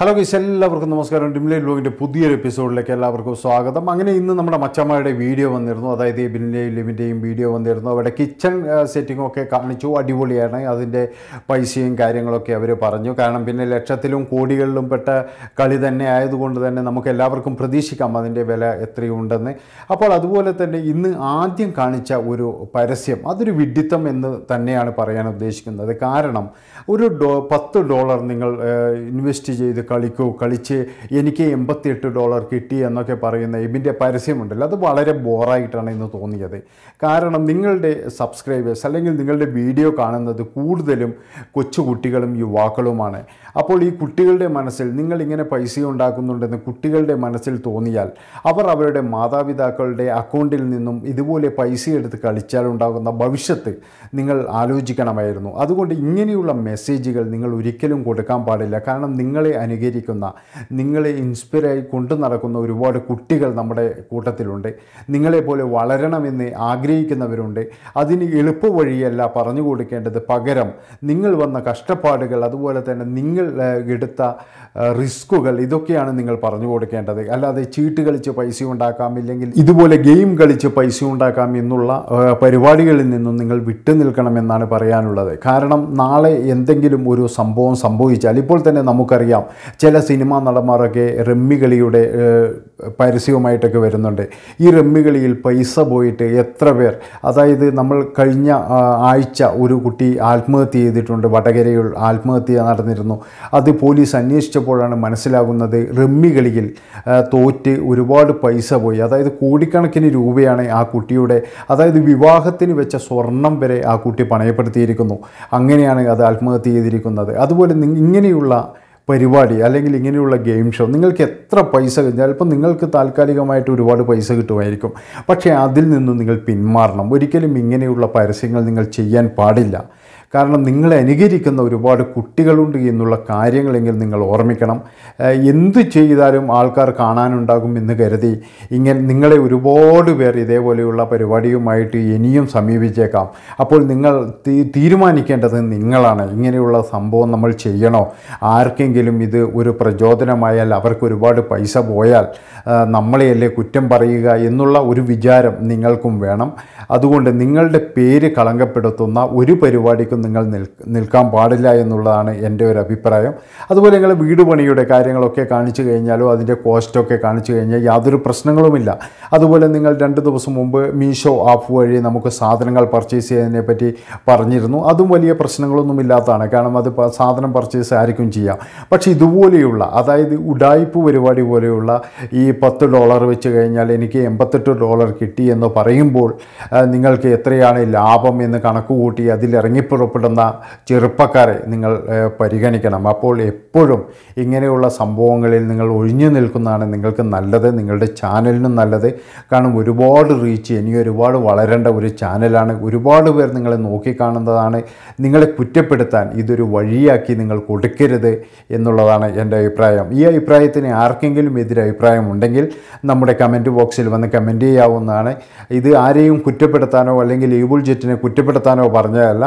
hello guys എല്ലാവർക്കും നമസ്കാരം ഡിംലൈറ്റ് ലോഗിൻ്റെ പുതിയൊരു എപ്പിസോഡിലേക്ക് എല്ലാവർക്കും സ്വാഗതം അങ്ങനെ ഇന്ന് നമ്മുടെ മച്ചമ്മയുടെ വീഡിയോ വന്നിരുന്നു അതായത് ബിൻലെയും ലിമിൻ്റെയും വീഡിയോ വന്നിരുന്നു അവിടെ കിച്ചൺ സെറ്റിംഗ് ഒക്കെ കാണിച്ചു അടിപൊളിയാണ് അതിൻ്റെ പൈസയും കാര്യങ്ങളൊക്കെ അവർ പറഞ്ഞു കാരണം പിന്നെ ലക്ഷത്തിലും കോടികളിലും പെട്ട കളി തന്നെ ആയതുകൊണ്ട് തന്നെ നമുക്ക് എല്ലാവർക്കും പ്രതീക്ഷിക്കാം അതിൻ്റെ വില എത്രയുണ്ടെന്ന് അപ്പോൾ അതുപോലെ തന്നെ ഇന്ന് ആദ്യം കാണിച്ച ഒരു പരസ്യം അതൊരു വിഡിത്തം എന്ന് തന്നെയാണ് പറയാൻ ഉദ്ദേശിക്കുന്നത് കാരണം ഒരു ഡോ പത്ത് ഡോളർ നിങ്ങൾ ഇൻവെസ്റ്റ് ചെയ്ത് കളിക്കൂ കളിച്ച് എനിക്ക് എൺപത്തിയെട്ട് ഡോളർ കിട്ടി എന്നൊക്കെ പറയുന്ന ഇബിൻ്റെ പരസ്യമുണ്ടല്ലോ അത് വളരെ ബോറായിട്ടാണ് ഇന്ന് തോന്നിയത് കാരണം നിങ്ങളുടെ സബ്സ്ക്രൈബേഴ്സ് അല്ലെങ്കിൽ നിങ്ങളുടെ വീഡിയോ കാണുന്നത് കൂടുതലും കൊച്ചുകുട്ടികളും യുവാക്കളുമാണ് അപ്പോൾ ഈ കുട്ടികളുടെ മനസ്സിൽ നിങ്ങളിങ്ങനെ പൈസ ഉണ്ടാക്കുന്നുണ്ടെന്ന് കുട്ടികളുടെ മനസ്സിൽ തോന്നിയാൽ അവർ അവരുടെ മാതാപിതാക്കളുടെ അക്കൗണ്ടിൽ നിന്നും ഇതുപോലെ പൈസ എടുത്ത് കളിച്ചാൽ ഉണ്ടാകുന്ന ഭവിഷ്യത്ത് നിങ്ങൾ ആലോചിക്കണമായിരുന്നു അതുകൊണ്ട് ഇങ്ങനെയുള്ള മെസ്സേജുകൾ നിങ്ങൾ ഒരിക്കലും കൊടുക്കാൻ പാടില്ല കാരണം നിങ്ങളെ അനു സ്വീകരിക്കുന്ന നിങ്ങളെ ആയി കൊണ്ടു നടക്കുന്ന ഒരുപാട് കുട്ടികൾ നമ്മുടെ കൂട്ടത്തിലുണ്ട് നിങ്ങളെപ്പോലെ വളരണമെന്ന് ആഗ്രഹിക്കുന്നവരുണ്ട് അതിന് എളുപ്പ വഴിയല്ല പറഞ്ഞു കൊടുക്കേണ്ടത് പകരം നിങ്ങൾ വന്ന കഷ്ടപ്പാടുകൾ അതുപോലെ തന്നെ നിങ്ങൾ എടുത്ത റിസ്കുകൾ ഇതൊക്കെയാണ് നിങ്ങൾ പറഞ്ഞു കൊടുക്കേണ്ടത് അല്ലാതെ ചീട്ട് കളിച്ച് പൈസ ഉണ്ടാക്കാം ഇല്ലെങ്കിൽ ഇതുപോലെ ഗെയിം കളിച്ച് പൈസ ഉണ്ടാക്കാം എന്നുള്ള പരിപാടികളിൽ നിന്നും നിങ്ങൾ വിട്ടു നിൽക്കണമെന്നാണ് പറയാനുള്ളത് കാരണം നാളെ എന്തെങ്കിലും ഒരു സംഭവം സംഭവിച്ചാൽ ഇപ്പോൾ തന്നെ നമുക്കറിയാം ചില സിനിമാ നടന്മാരൊക്കെ റമ്മികളിയുടെ പരസ്യവുമായിട്ടൊക്കെ വരുന്നുണ്ട് ഈ റമ്മികളിയിൽ പൈസ പോയിട്ട് എത്ര പേർ അതായത് നമ്മൾ കഴിഞ്ഞ ആഴ്ച ഒരു കുട്ടി ആത്മഹത്യ ചെയ്തിട്ടുണ്ട് വടകരയിൽ ആത്മഹത്യ നടന്നിരുന്നു അത് പോലീസ് അന്വേഷിച്ചപ്പോഴാണ് മനസ്സിലാകുന്നത് റമ്മികളിയിൽ തോറ്റ് ഒരുപാട് പൈസ പോയി അതായത് കോടിക്കണക്കിന് രൂപയാണ് ആ കുട്ടിയുടെ അതായത് വിവാഹത്തിന് വെച്ച സ്വർണം വരെ ആ കുട്ടി പണയപ്പെടുത്തിയിരിക്കുന്നു അങ്ങനെയാണ് അത് ആത്മഹത്യ ചെയ്തിരിക്കുന്നത് അതുപോലെ ഇങ്ങനെയുള്ള പരിപാടി അല്ലെങ്കിൽ ഇങ്ങനെയുള്ള ഗെയിം ഷോ നിങ്ങൾക്ക് എത്ര പൈസ ചിലപ്പോൾ നിങ്ങൾക്ക് താൽക്കാലികമായിട്ട് ഒരുപാട് പൈസ കിട്ടുമായിരിക്കും പക്ഷേ അതിൽ നിന്നും നിങ്ങൾ പിന്മാറണം ഒരിക്കലും ഇങ്ങനെയുള്ള പരസ്യങ്ങൾ നിങ്ങൾ ചെയ്യാൻ പാടില്ല കാരണം നിങ്ങളെ അനുകരിക്കുന്ന ഒരുപാട് കുട്ടികളുണ്ട് എന്നുള്ള കാര്യങ്ങളെങ്കിൽ നിങ്ങൾ ഓർമ്മിക്കണം എന്ത് ചെയ്താലും ആൾക്കാർ കാണാനുണ്ടാകും എന്ന് കരുതി ഇങ്ങനെ നിങ്ങളെ ഒരുപാട് പേർ ഇതേപോലെയുള്ള പരിപാടിയുമായിട്ട് ഇനിയും സമീപിച്ചേക്കാം അപ്പോൾ നിങ്ങൾ തീരുമാനിക്കേണ്ടത് നിങ്ങളാണ് ഇങ്ങനെയുള്ള സംഭവം നമ്മൾ ചെയ്യണോ ആർക്കെങ്കിലും ഇത് ഒരു പ്രചോദനമായാൽ അവർക്ക് ഒരുപാട് പൈസ പോയാൽ നമ്മളെയല്ലേ കുറ്റം പറയുക എന്നുള്ള ഒരു വിചാരം നിങ്ങൾക്കും വേണം അതുകൊണ്ട് നിങ്ങളുടെ പേര് കളങ്കപ്പെടുത്തുന്ന ഒരു പരിപാടിക്കും സമയത്തും നിങ്ങൾ നിൽക്കാൻ പാടില്ല എന്നുള്ളതാണ് എൻ്റെ ഒരു അഭിപ്രായം അതുപോലെ നിങ്ങൾ വീട് പണിയുടെ കാര്യങ്ങളൊക്കെ കാണിച്ചു കഴിഞ്ഞാലോ അതിൻ്റെ കോസ്റ്റൊക്കെ കാണിച്ചു കഴിഞ്ഞാൽ യാതൊരു പ്രശ്നങ്ങളുമില്ല അതുപോലെ നിങ്ങൾ രണ്ട് ദിവസം മുമ്പ് മീഷോ ആപ്പ് വഴി നമുക്ക് സാധനങ്ങൾ പർച്ചേസ് ചെയ്യുന്നതിനെ പറ്റി പറഞ്ഞിരുന്നു അതും വലിയ പ്രശ്നങ്ങളൊന്നും ഇല്ലാത്തതാണ് കാരണം അത് സാധനം പർച്ചേസ് ആർക്കും ചെയ്യാം പക്ഷേ ഇതുപോലെയുള്ള അതായത് ഉഡായിപ്പ് പരിപാടി പോലെയുള്ള ഈ പത്ത് ഡോളർ വെച്ച് കഴിഞ്ഞാൽ എനിക്ക് എൺപത്തെട്ട് ഡോളർ കിട്ടി എന്ന് പറയുമ്പോൾ നിങ്ങൾക്ക് എത്രയാണ് ലാഭം എന്ന് കണക്ക് കൂട്ടി അതിലിറങ്ങിപ്പുറ പുറപ്പെടുന്ന ചെറുപ്പക്കാരെ നിങ്ങൾ പരിഗണിക്കണം അപ്പോൾ എപ്പോഴും ഇങ്ങനെയുള്ള സംഭവങ്ങളിൽ നിങ്ങൾ ഒഴിഞ്ഞു നിൽക്കുന്നതാണ് നിങ്ങൾക്ക് നല്ലത് നിങ്ങളുടെ ചാനലിനും നല്ലത് കാരണം ഒരുപാട് റീച്ച് ഇനി ഒരുപാട് വളരേണ്ട ഒരു ചാനലാണ് ഒരുപാട് പേർ നിങ്ങളെ നോക്കിക്കാണുന്നതാണ് നിങ്ങളെ കുറ്റപ്പെടുത്താൻ ഇതൊരു വഴിയാക്കി നിങ്ങൾ കൊടുക്കരുത് എന്നുള്ളതാണ് എൻ്റെ അഭിപ്രായം ഈ അഭിപ്രായത്തിന് ആർക്കെങ്കിലും എതിരഭിപ്രായം ഉണ്ടെങ്കിൽ നമ്മുടെ കമൻറ്റ് ബോക്സിൽ വന്ന് കമൻറ്റ് ചെയ്യാവുന്നതാണ് ഇത് ആരെയും കുറ്റപ്പെടുത്താനോ അല്ലെങ്കിൽ ഈബുൾ ജെറ്റിനെ കുറ്റപ്പെടുത്താനോ പറഞ്ഞതല്ല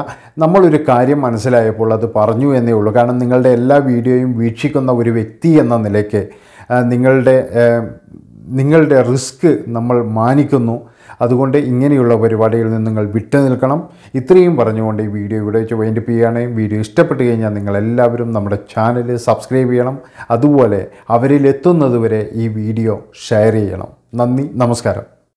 നമ്മളൊരു കാര്യം മനസ്സിലായപ്പോൾ അത് പറഞ്ഞു എന്നേ ഉള്ളൂ കാരണം നിങ്ങളുടെ എല്ലാ വീഡിയോയും വീക്ഷിക്കുന്ന ഒരു വ്യക്തി എന്ന നിലയ്ക്ക് നിങ്ങളുടെ നിങ്ങളുടെ റിസ്ക് നമ്മൾ മാനിക്കുന്നു അതുകൊണ്ട് ഇങ്ങനെയുള്ള പരിപാടിയിൽ നിന്ന് നിങ്ങൾ വിട്ടു നിൽക്കണം ഇത്രയും പറഞ്ഞുകൊണ്ട് ഈ വീഡിയോ ഇവിടെ വെച്ച് വൈൻഡപ്പ് ചെയ്യുകയാണ് വീഡിയോ ഇഷ്ടപ്പെട്ട് കഴിഞ്ഞാൽ നിങ്ങളെല്ലാവരും നമ്മുടെ ചാനൽ സബ്സ്ക്രൈബ് ചെയ്യണം അതുപോലെ അവരിലെത്തുന്നതുവരെ ഈ വീഡിയോ ഷെയർ ചെയ്യണം നന്ദി നമസ്കാരം